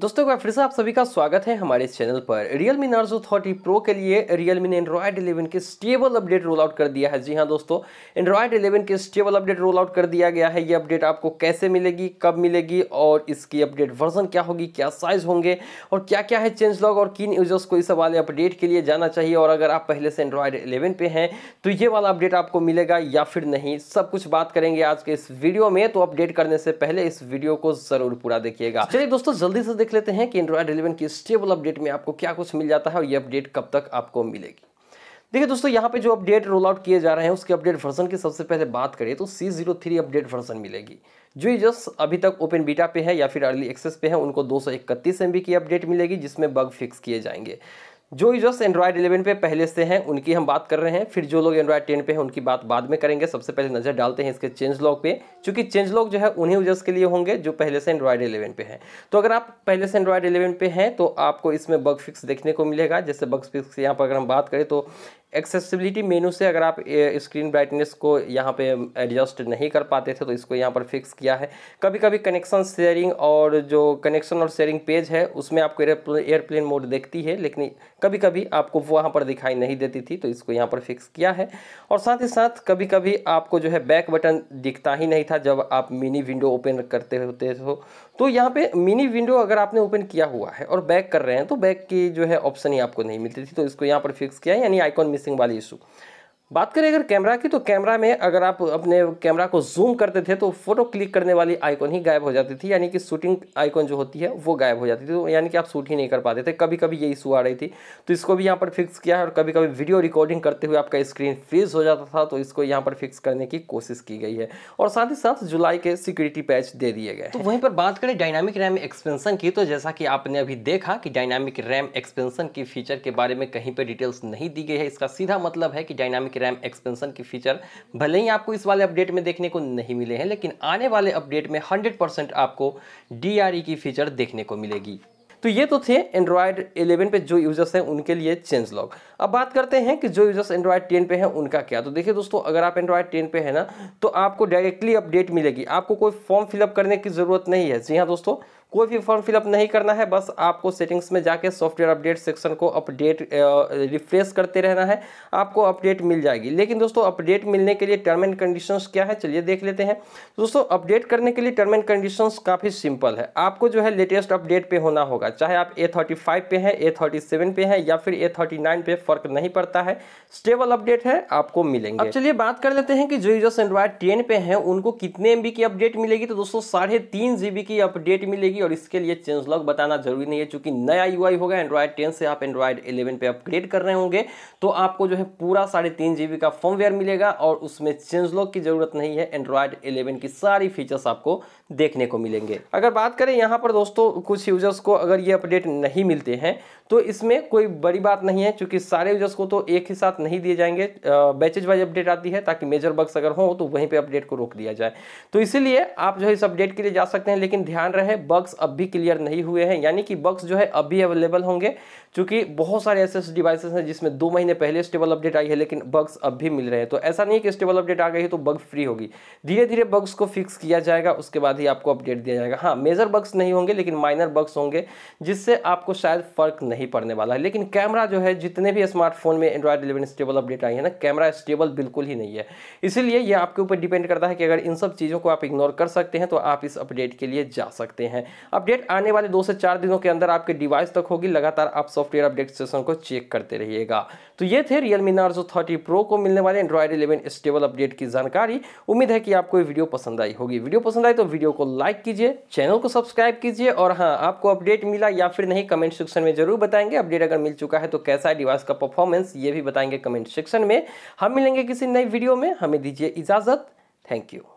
दोस्तों एक बार फिर से आप सभी का स्वागत है हमारे इस चैनल पर Realme Narzo 30 Pro के लिए Realme ने Android 11 के स्टेबल अपडेट रोल आउट कर दिया है जी हाँ दोस्तों Android 11 के स्टेबल अपडेट रोल आउट कर दिया गया है ये अपडेट आपको कैसे मिलेगी कब मिलेगी और इसकी अपडेट वर्जन क्या होगी क्या साइज होंगे और क्या क्या है चेंज लॉग और किन यूजर्स को इस वाले अपडेट के लिए जाना चाहिए और अगर आप पहले से एंड्रॉयड इलेवन पे हैं तो ये वाला अपडेट आपको मिलेगा या फिर नहीं सब कुछ बात करेंगे आज के इस वीडियो में तो अपडेट करने से पहले इस वीडियो को जरूर पूरा देखिएगा चलिए दोस्तों जल्दी से देख लेते हैं कि एंड्रॉयड एलेवन की स्टेबल अपडेट में आपको क्या कुछ मिल जाता है और ये अपडेट कब तक आपको मिलेगी देखिए दोस्तों यहाँ पे जो अपडेट रोल आउट किए जा रहे हैं उसके अपडेट वर्जन की सबसे पहले बात करें तो C zero three update version मिलेगी जो जस्ट अभी तक ओपन बीटा पे है या फिर अर्ली एक्सेस पे है उनको दो सौ इकतीस एम की अपडेट मिलेगी जिसमें बग फिक्स किए जाएंगे जो यूजर्स एंड्रॉयड 11 पे पहले से हैं उनकी हम बात कर रहे हैं फिर जो लोग एंड्रॉयड 10 पे हैं उनकी बात बाद में करेंगे सबसे पहले नज़र डालते हैं इसके चेंज लॉग पे क्योंकि चेंज लॉग जो है उन्हीं यूजर्स के लिए होंगे जो पहले से एंड्रॉयड 11 पे हैं तो अगर आप पहले से एंड्रॉयड 11 पे हैं तो आपको इसमें बग फिक्स देखने को मिलेगा जैसे बग फिक्स यहाँ पर अगर हम बात करें तो एक्सेसिबिलिटी मेनू से अगर आप स्क्रीन ब्राइटनेस को यहाँ पे एडजस्ट नहीं कर पाते थे तो इसको यहाँ पर फिक्स किया है कभी कभी कनेक्शन शेयरिंग और जो कनेक्शन और शेयरिंग पेज है उसमें आपको एयरप्लेन मोड देखती है लेकिन कभी कभी आपको वहाँ पर दिखाई नहीं देती थी तो इसको यहाँ पर फिक्स किया है और साथ ही साथ कभी कभी आपको जो है बैक बटन दिखता ही नहीं था जब आप मिनी विंडो ओपन करते होते हो तो यहाँ पर मिनी विंडो अगर आपने ओपन किया हुआ है और बैक कर रहे हैं तो बैक की जो है ऑप्शन ही आपको नहीं मिलती थी तो इसको यहाँ पर फिक्स किया है यानी आइकॉन Nissim Balisso. बात करें अगर कैमरा की तो कैमरा में अगर आप अपने कैमरा को जूम करते थे तो फोटो क्लिक करने वाली आइकॉन ही गायब हो जाती थी यानी कि शूटिंग आइकॉन जो होती है वो गायब हो जाती थी तो यानी कि आप शूट ही नहीं कर पाते थे कभी कभी ये इशू आ रही थी तो इसको भी यहाँ पर फिक्स किया है और कभी कभी वीडियो रिकॉर्डिंग करते हुए आपका स्क्रीन फ्रीज हो जाता था तो इसको यहाँ पर फिक्स करने की कोशिश की गई है और साथ ही साथ जुलाई के सिक्योरिटी पैच दे दिए गए तो वहीं पर बात करें डायनामिक रैम एक्सपेंसन की तो जैसा कि आपने अभी देखा कि डायनामिक रैम एक्सपेंसन की फीचर के बारे में कहीं पर डिटेल्स नहीं दी गई है इसका सीधा मतलब है कि डायनामिक के रैम एक्सपेंशन के फीचर भले ही आपको इस वाले अपडेट में देखने को नहीं मिले हैं लेकिन आने वाले अपडेट में 100% आपको डी e की फीचर देखने को मिलेगी तो ये तो थे एंड्रॉयड 11 पे जो यूज़र्स हैं उनके लिए चेंज लॉग अब बात करते हैं कि जो यूज़र्स एंड्रॉयड 10 पे हैं उनका क्या तो देखिए दोस्तों अगर आप एंड्रॉयड 10 पे हैं ना तो आपको डायरेक्टली अपडेट मिलेगी आपको कोई फॉर्म फिलअप करने की ज़रूरत नहीं है जी हाँ दोस्तों कोई भी फॉर्म फिलअप नहीं करना है बस आपको सेटिंग्स में जाके सॉफ्टवेयर अपडेट सेक्शन को अपडेट रिफ्रेश करते रहना है आपको अपडेट मिल जाएगी लेकिन दोस्तों अपडेट मिलने के लिए टर्म एंड कंडीशंस क्या है चलिए देख लेते हैं दोस्तों अपडेट करने के लिए टर्म एंड कंडीशंस काफ़ी सिंपल है आपको जो है लेटेस्ट अपडेट पर होना होगा चाहे आप ए थर्टी फाइव पे हैं ए थर्टी सेवन पे हैं या फिर ए थर्टी नाइन पे फर्क नहीं पड़ता है स्टेबल अपडेट है आपको मिलेंगे अब चलिए बात कर लेते हैं कि जो यूजर्स एंड्रॉयड टेन पे हैं उनको कितने एम की अपडेट मिलेगी तो दोस्तों साढ़े तीन की अपडेट मिलेगी मिलेगी और इसके लिए चेंज लॉग बताना जरूरी नहीं है चूंकि नया यूआई होगा एंड्रॉयड टेन से आप एंड्रॉयड इलेवन पर अपग्रेड कर रहे होंगे तो आपको जो है पूरा साढ़े तीन जीबी का फॉर्मवेयर मिलेगा और उसमें चेंज लॉग की जरूरत नहीं है एंड्रॉयड इलेवन की सारी फीचर्स आपको देखने को मिलेंगे अगर बात करें यहाँ पर दोस्तों कुछ यूजर्स को अगर ये अपडेट नहीं मिलते हैं तो इसमें कोई बड़ी बात नहीं है क्योंकि सारे यूजर्स को तो एक ही साथ नहीं दिए जाएंगे बैचेज वाइज अपडेट आती है ताकि मेजर बग्स अगर हो तो वहीं पर अपडेट को रोक दिया जाए तो इसीलिए आप जो है इस अपडेट के लिए जा सकते हैं लेकिन ध्यान रहे बग बग्स अब भी क्लियर नहीं हुए हैं यानी कि बग्स जो है अभी अवेलेबल होंगे क्योंकि बहुत सारे ऐसे डिवाइसेस हैं जिसमें दो महीने पहले स्टेबल अपडेट आई है लेकिन बग्स अब भी मिल रहे हैं तो ऐसा नहीं है कि स्टेबल अपडेट आ गई है तो बग फ्री होगी धीरे धीरे बग्स को फिक्स किया जाएगा उसके बाद ही आपको अपडेट दिया जाएगा हाँ मेजर बग्स नहीं होंगे लेकिन माइनर बग्स होंगे जिससे आपको शायद फर्क नहीं पड़ने वाला है लेकिन कैमरा जो है जितने भी स्मार्टफोन में एंड्रॉयड इलेवन स्टेबल अपडेट आई है ना कैमरा स्टेबल बिल्कुल ही नहीं है इसीलिए यह आपके ऊपर डिपेंड करता है कि अगर इन सब चीज़ों को आप इग्नोर कर सकते हैं तो आप इस अपडेट के लिए जा सकते हैं अपडेट आने वाले दो से चार दिनों के अंदर आपके डिवाइस तक होगी लगातार आप सॉफ्टवेयर अपडेट सेशन को चेक करते रहिएगा तो ये थे रियलमी नार्जो थर्टी प्रो को मिलने वाले एंड्रॉयड इलेवन स्टेबल अपडेट की जानकारी उम्मीद है कि आपको ये वीडियो पसंद आई होगी वीडियो पसंद आई तो वीडियो को लाइक कीजिए चैनल को सब्सक्राइब कीजिए और हाँ आपको अपडेट मिला या फिर नहीं कमेंट सेक्शन में जरूर बताएंगे अपडेट अगर मिल चुका है तो कैसा है डिवाइस का परफॉर्मेंस ये भी बताएंगे कमेंट सेक्शन में हम मिलेंगे किसी नई वीडियो में हमें दीजिए इजाज़त थैंक यू